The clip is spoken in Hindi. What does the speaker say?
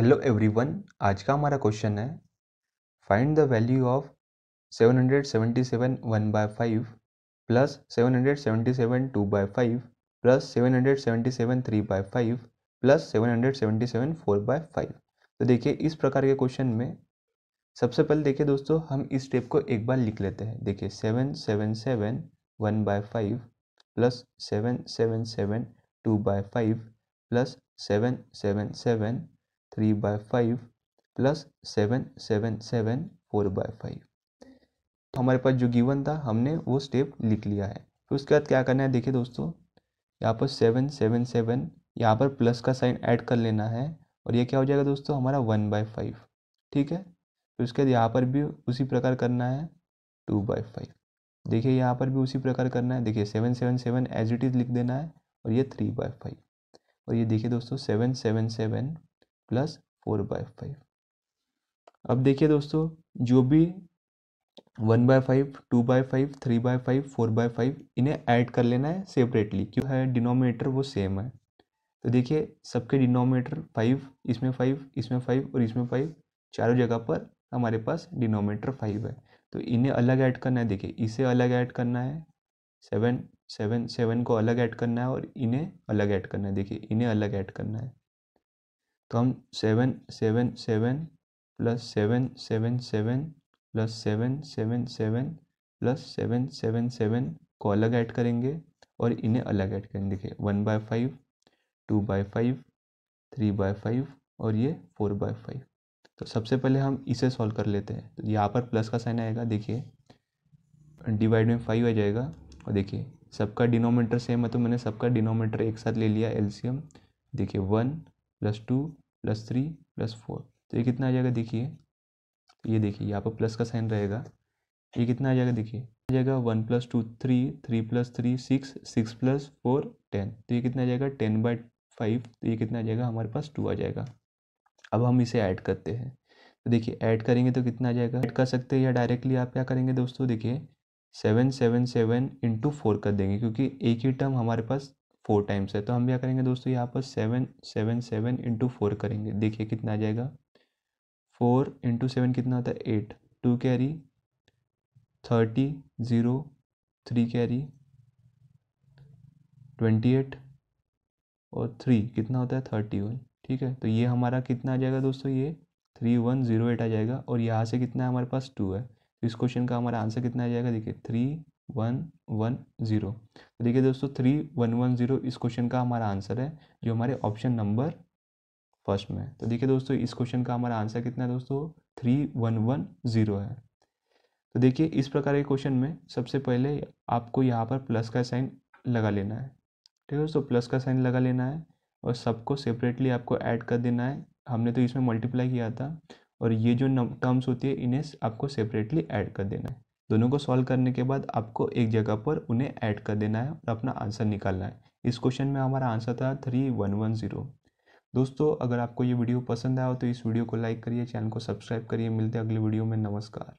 हेलो एवरीवन आज का हमारा क्वेश्चन है find the value of 777 one by five plus seven hundred seventy seven two by five plus seven hundred seventy seven three by five plus seven hundred seventy seven four by five तो देखिए इस प्रकार के क्वेश्चन में सबसे पहले देखिए दोस्तों हम इस स्टेप को एक बार लिख लेते हैं देखिए seven seven seven one by five plus seven seven seven two by five plus seven seven seven three by five plus seven seven seven four by five तो हमारे पास जो गिवन था हमने वो स्टेप लिख लिया है फिर उसके बाद क्या करना है देखिए दोस्तों यहाँ पर सेवन सेवन सेवन यहाँ पर प्लस का साइन ऐड कर लेना है और ये क्या हो जाएगा दोस्तों हमारा वन बाय फाइव ठीक है फिर उसके बाद यहाँ पर भी उसी प्रकार करना है टू बाय फाइव देखिए यहाँ पर भी उसी प्रकार करना है देखिए seven seven seven as it is लिख देना है और ये थ्री बाय फाइव और ये देखिए दोस्तों seven seven seven plus four by five अब देखिए दोस्तों जो भी one by five two by five three by five four by five इन्हें ऐड कर लेना है सेपरेटली क्यों है डिनोमिनेटर वो सेम है तो देखिए सबके डिनोमिनेटर फाइव इसमें फाइव इसमें फाइव और इसमें फाइव चारों जगह पर हमारे पास डिनोमिनेटर फाइव है तो इन्हें अलग ऐड करना है देखिए इसे अलग ऐड करना है सेवन सेवन सेवन को अलग ऐड करना है और इन्हें अलग ऐड करना है देखिए इन्हें अलग ऐड करना है तो हम seven seven seven plus seven seven seven plus seven seven seven plus seven seven seven को अलग ऐड करेंगे और इन्हें अलग ऐड करेंगे देखिए one by five two by five three by five और ये फोर बाय फाइव तो सबसे पहले हम इसे सॉल्व कर लेते हैं तो यहाँ पर प्लस का साइन आएगा देखिए डिवाइड में फाइव आ जाएगा और देखिए सबका डिनोमीटर सेम है तो मैंने सबका डिनोमीटर एक साथ ले लिया एलसीएम देखिए one plus two plus three plus four तो ये कितना आ जाएगा देखिए तो ये देखिए यहाँ पर प्लस का साइन रहेगा ये कितना आ जाएगा देखिए आ जाएगा one plus two three three plus three six six plus four ten तो ये कितना आ जाएगा टेन बाई फाइव तो ये कितना आ जाएगा हमारे पास टू आ जाएगा अब हम इसे ऐड करते हैं तो देखिए ऐड करेंगे तो कितना आ जाएगा ऐड कर सकते हैं या डायरेक्टली आप क्या करेंगे दोस्तों देखिए seven seven seven into four कर देंगे क्योंकि एक ही टर्म हमारे पास फोर टाइम्स है तो हम क्या करेंगे दोस्तों यहाँ पर seven seven seven into four करेंगे देखिए कितना आ जाएगा फोर इंटू सेवन कितना आता है eight two carry thirty zero three carry twenty eight और थ्री कितना होता है थर्टी वन ठीक है तो ये हमारा कितना आ जाएगा दोस्तों ये थ्री वन ज़ीरो एट आ जाएगा और यहाँ से कितना है हमारे पास टू है तो इस क्वेश्चन का हमारा आंसर कितना आ जाएगा देखिए थ्री वन वन ज़ीरो तो देखिए दोस्तों थ्री वन वन ज़ीरो इस क्वेश्चन का हमारा आंसर है जो हमारे ऑप्शन नंबर फर्स्ट में तो देखिए दोस्तों इस क्वेश्चन का हमारा आंसर कितना है दोस्तों थ्री वन वन ज़ीरो है तो देखिए इस प्रकार के क्वेश्चन में सबसे पहले आपको यहाँ पर प्लस का साइन लगा लेना है ठीक है दोस्तों प्लस का साइन लगा लेना है और सबको सेपरेटली आपको ऐड कर देना है हमने तो इसमें मल्टीप्लाई किया था और ये जो टर्म्स होती है इन्हें आपको सेपरेटली ऐड कर देना है दोनों को सॉल्व करने के बाद आपको एक जगह पर उन्हें ऐड कर देना है और अपना आंसर निकालना है इस क्वेश्चन में हमारा आंसर था थ्री वन वन ज़ीरो दोस्तों अगर आपको ये वीडियो पसंद आया हो तो इस वीडियो को लाइक करिए चैनल को सब्सक्राइब करिए मिलते हैं अगले वीडियो में नमस्कार